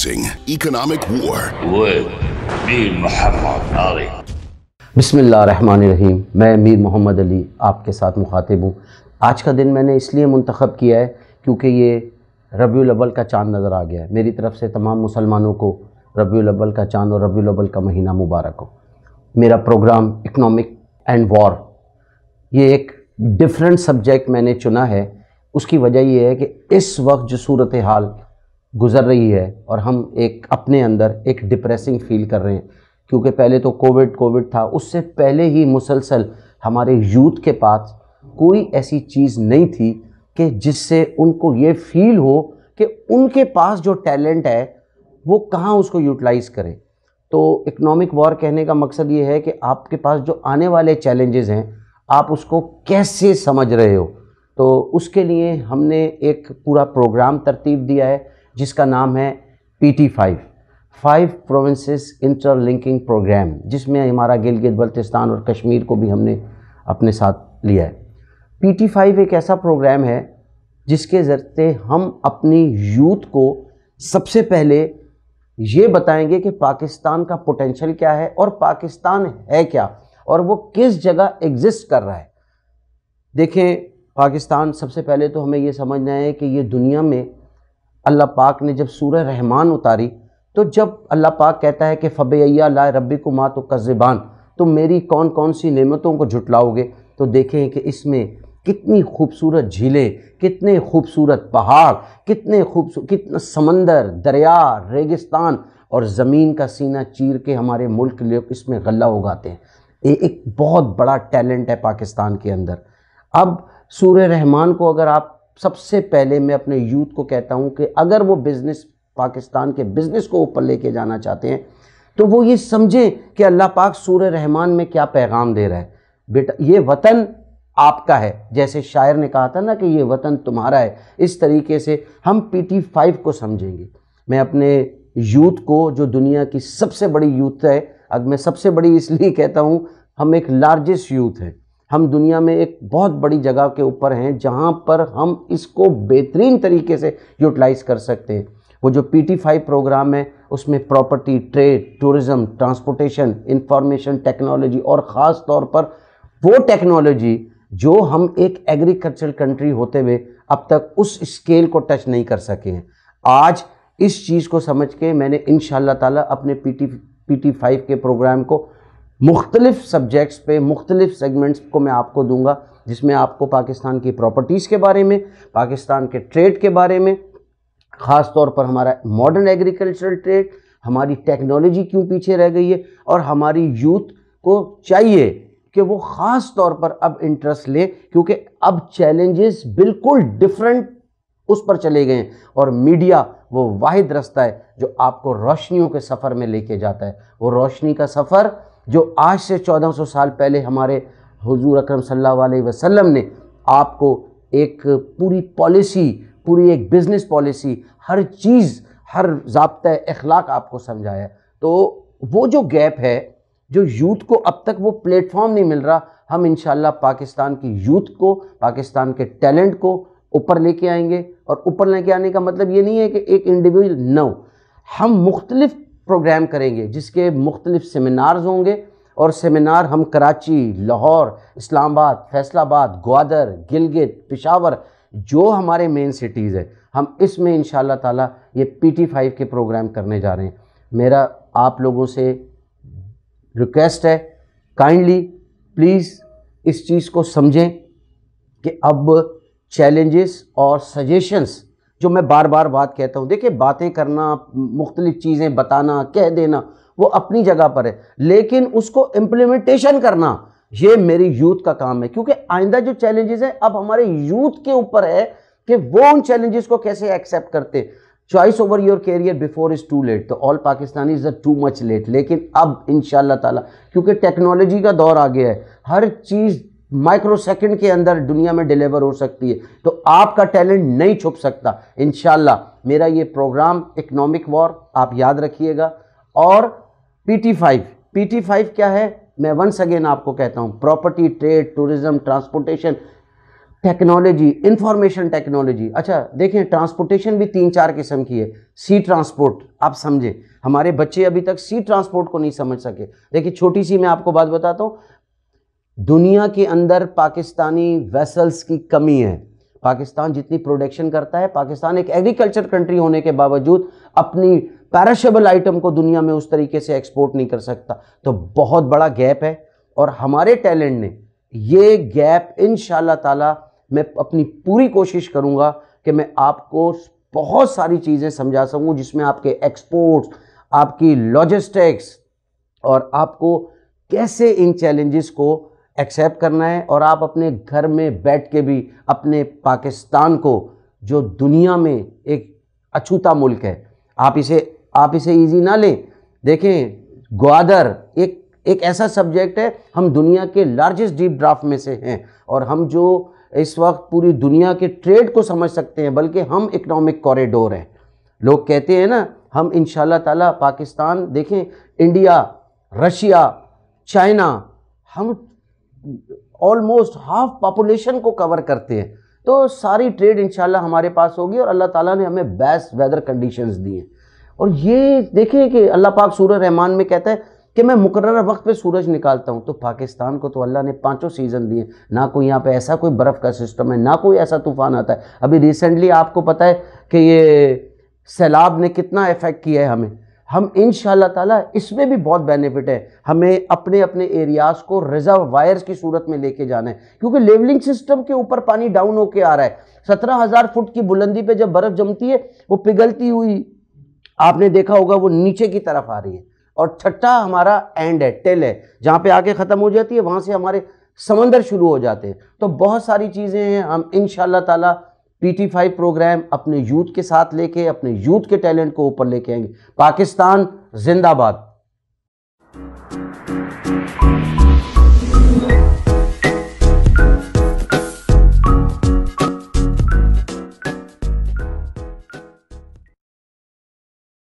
forcing economic war with Mir Muhammad Ali. बिसमीम मैं मीर मोहम्मद अली आपके साथ मुखातिब हूँ आज का दिन मैंने इसलिए मंतखब किया है क्योंकि ये रबील अव्वल का चांद नज़र आ गया है मेरी तरफ़ से तमाम मुसलमानों को रबी अव्वल का चांद और रबील अव्वल का महीना मुबारक हो मेरा प्रोग्राम इकनॉमिक एंड वॉर ये एक डिफरेंट सब्जेक्ट मैंने चुना है उसकी वजह यह है कि इस वक्त जो सूरत हाल गुज़र रही है और हम एक अपने अंदर एक डिप्रेसिंग फील कर रहे हैं क्योंकि पहले तो कोविड कोविड था उससे पहले ही मुसलसल हमारे यूथ के पास कोई ऐसी चीज़ नहीं थी कि जिससे उनको ये फील हो कि उनके पास जो टैलेंट है वो कहाँ उसको यूटिलाइज़ करें तो इकोनॉमिक वॉर कहने का मकसद ये है कि आपके पास जो आने वाले चैलेंजेस हैं आप उसको कैसे समझ रहे हो तो उसके लिए हमने एक पूरा प्रोग्राम तरतीब दिया है जिसका नाम है P T five five provinces interlinking program जिसमें हमारा गिलगित बल्तिस्तान और कश्मीर को भी हमने अपने साथ लिया है पी टी फाइव एक ऐसा प्रोग्राम है जिसके ज़रिए हम अपनी यूथ को सबसे पहले ये बताएंगे कि पाकिस्तान का पोटेंशियल क्या है और पाकिस्तान है क्या और वो किस जगह एग्जिस्ट कर रहा है देखें पाकिस्तान सबसे पहले तो हमें ये समझना है कि ये दुनिया में अल्लाह पाक ने जब सूरह रहमान उतारी तो जब अल्लाह पाक कहता है कि फ़ब ला रबी को माँ तो कज़बान तो मेरी कौन कौन सी नेमतों को झुटलाओगे तो देखें कि इसमें कितनी खूबसूरत झीलें कितने खूबसूरत पहाड़ कितने खूबसूरत कितना समंदर दरिया रेगिस्तान और ज़मीन का सीना चीर के हमारे मुल्क लोग इसमें गला उगाते हैं ये एक बहुत बड़ा टैलेंट है पाकिस्तान के अंदर अब सूर्य रहमान को अगर आप सबसे पहले मैं अपने यूथ को कहता हूँ कि अगर वो बिज़नेस पाकिस्तान के बिज़नेस को ऊपर लेके जाना चाहते हैं तो वो ये समझें कि अल्लाह पाक सूर रहमान में क्या पैगाम दे रहा है बेटा ये वतन आपका है जैसे शायर ने कहा था ना कि ये वतन तुम्हारा है इस तरीके से हम पी टी फाइव को समझेंगे मैं अपने यूथ को जो दुनिया की सबसे बड़ी यूथ है अब मैं सबसे बड़ी इसलिए कहता हूँ हम एक लार्जेस्ट यूथ हैं हम दुनिया में एक बहुत बड़ी जगह के ऊपर हैं जहाँ पर हम इसको बेहतरीन तरीके से यूटिलाइज़ कर सकते हैं वो जो पी टी फाइव प्रोग्राम है उसमें property trade tourism transportation information technology और ख़ास तौर पर वो टेक्नोलॉजी जो हम एक एग्रीकल्चरल कंट्री होते हुए अब तक उस स्केल को टच नहीं कर सके हैं आज इस चीज़ को समझ के मैंने इन ताला अपने P T P T five के प्रोग्राम को मुख्तलिफ सब्जेक्ट्स पे मुख्तलिफ सेगमेंट्स को मैं आपको दूंगा जिसमें आपको पाकिस्तान की प्रॉपर्टीज़ के बारे में पाकिस्तान के ट्रेड के बारे में ख़ास तौर पर हमारा मॉडर्न एग्रीकल्चरल ट्रेड हमारी टेक्नोलॉजी क्यों पीछे रह गई है और हमारी यूथ को चाहिए कि वो ख़ास तौर पर अब इंटरेस्ट ले क्योंकि अब चैलेंजेस बिल्कुल डिफरेंट उस पर चले गए हैं और मीडिया वो वाहिद रास्ता है जो आपको रोशनियों के सफ़र में लेके जाता है वो रोशनी का सफ़र जो आज से 1400 साल पहले हमारे हुजूर अकरम सल्लल्लाहु अलैहि वसल्लम ने आपको एक पूरी पॉलिसी पूरी एक बिज़नेस पॉलिसी हर चीज़ हर जबता अखलाक आपको समझाया तो वो जो गैप है जो यूथ को अब तक वो प्लेटफॉर्म नहीं मिल रहा हम इन पाकिस्तान की यूथ को पाकिस्तान के टैलेंट को ऊपर लेके आएंगे और ऊपर लेके आने का मतलब ये नहीं है कि एक इंडिविजुअल नो हम मुख्तलिफ प्रोग्राम करेंगे जिसके मुख्तलिफ सेमिनार्स होंगे और सेमिनार हम कराची लाहौर इस्लामाबाद फैसलाबाद ग्वादर गिलगित पिशावर जो हमारे मेन सिटीज़ हैं हम इसमें इन ताला ये पी टी फाइव के प्रोग्राम करने जा रहे हैं मेरा आप लोगों से रिक्वेस्ट है काइंडली प्लीज़ इस चीज़ को समझें कि अब चैलेंजेस और सजेशंस जो मैं बार बार बात कहता हूँ देखिए बातें करना मुख्तलिफ चीज़ें बताना कह देना वो अपनी जगह पर है लेकिन उसको इम्प्लीमेंटेशन करना ये मेरी यूथ का काम है क्योंकि आइंदा जो चैलेंजेस हैं अब हमारे यूथ के ऊपर है कि वो उन चैलेंजेस को कैसे एक्सेप्ट करते choice over your career before is too late तो all Pakistani is a too much late लेकिन अब इन ताला क्योंकि टेक्नोलॉजी का दौर आ गया है हर चीज़ माइक्रोसेकंड के अंदर दुनिया में डिलीवर हो सकती है तो आपका टैलेंट नहीं छुप सकता इन मेरा ये प्रोग्राम इकोनॉमिक वॉर आप याद रखिएगा और टी फाइव टी फाइव क्या है मैं वंस अगेन आपको कहता हूँ property trade tourism transportation technology information technology अच्छा देखें ट्रांसपोर्टेशन भी तीन चार किस्म की है सी ट्रांसपोर्ट आप समझे हमारे बच्चे अभी तक सी ट्रांसपोर्ट को नहीं समझ सके देखिए छोटी सी मैं आपको बात बताता हूँ दुनिया के अंदर पाकिस्तानी वेसल्स की कमी है पाकिस्तान जितनी प्रोडक्शन करता है पाकिस्तान एक एग्रीकल्चर कंट्री होने के बावजूद अपनी पैरिशेबल आइटम को दुनिया में उस तरीके से एक्सपोर्ट नहीं कर सकता तो बहुत बड़ा गैप है और हमारे टैलेंट ने ये गैप इन ताला मैं अपनी पूरी कोशिश करूँगा कि मैं आपको बहुत सारी चीज़ें समझा सकूँ जिसमें आपके एक्सपोर्ट्स आपकी लॉजिस्टिक्स और आपको कैसे इन चैलेंजेस को एक्सेप्ट करना है और आप अपने घर में बैठ के भी अपने पाकिस्तान को जो दुनिया में एक अछूता मुल्क है आप इसे आप इसे इजी ना लें देखें ग्वादर एक एक ऐसा सब्जेक्ट है हम दुनिया के लार्जेस्ट डीप ड्राफ्ट में से हैं और हम जो इस वक्त पूरी दुनिया के ट्रेड को समझ सकते हैं बल्कि हम इकनॉमिक कॉरिडोर हैं लोग कहते हैं ना हम इन ताला पाकिस्तान देखें इंडिया रशिया चाइना हम ऑलमोस्ट हाफ पॉपुलेशन को कवर करते हैं तो सारी ट्रेड इंशाल्लाह हमारे पास होगी और अल्लाह ताला ने हमें बेस्ट वेदर कंडीशंस दी हैं और ये देखिए कि अल्लाह पाक सूर रहमान में कहता है कि मैं मुकर वक्त पे सूरज निकालता हूँ तो पाकिस्तान को तो अल्लाह ने पांचों सीज़न दिए ना कोई यहाँ पे ऐसा कोई बर्फ़ का सिस्टम है ना कोई ऐसा तूफ़ान आता है अभी रिसेंटली आपको पता है कि ये सैलाब ने कितना इफ़ेक्ट किया है हमें हम इन ताला इसमें भी बहुत बेनिफिट है हमें अपने अपने एरियाज़ को रिजर्व वायर्स की सूरत में लेके जाना है क्योंकि लेवलिंग सिस्टम के ऊपर पानी डाउन होके आ रहा है सत्रह हज़ार फुट की बुलंदी पे जब बर्फ़ जमती है वो पिघलती हुई आपने देखा होगा वो नीचे की तरफ आ रही है और छठा हमारा एंड है टेल है जहाँ पर आके ख़त्म हो जाती है वहाँ से हमारे समंदर शुरू हो जाते हैं तो बहुत सारी चीज़ें हैं हम इन ताला पीटी फाइव प्रोग्राम अपने यूथ के साथ लेके अपने यूथ के टैलेंट को ऊपर लेके आएंगे पाकिस्तान जिंदाबाद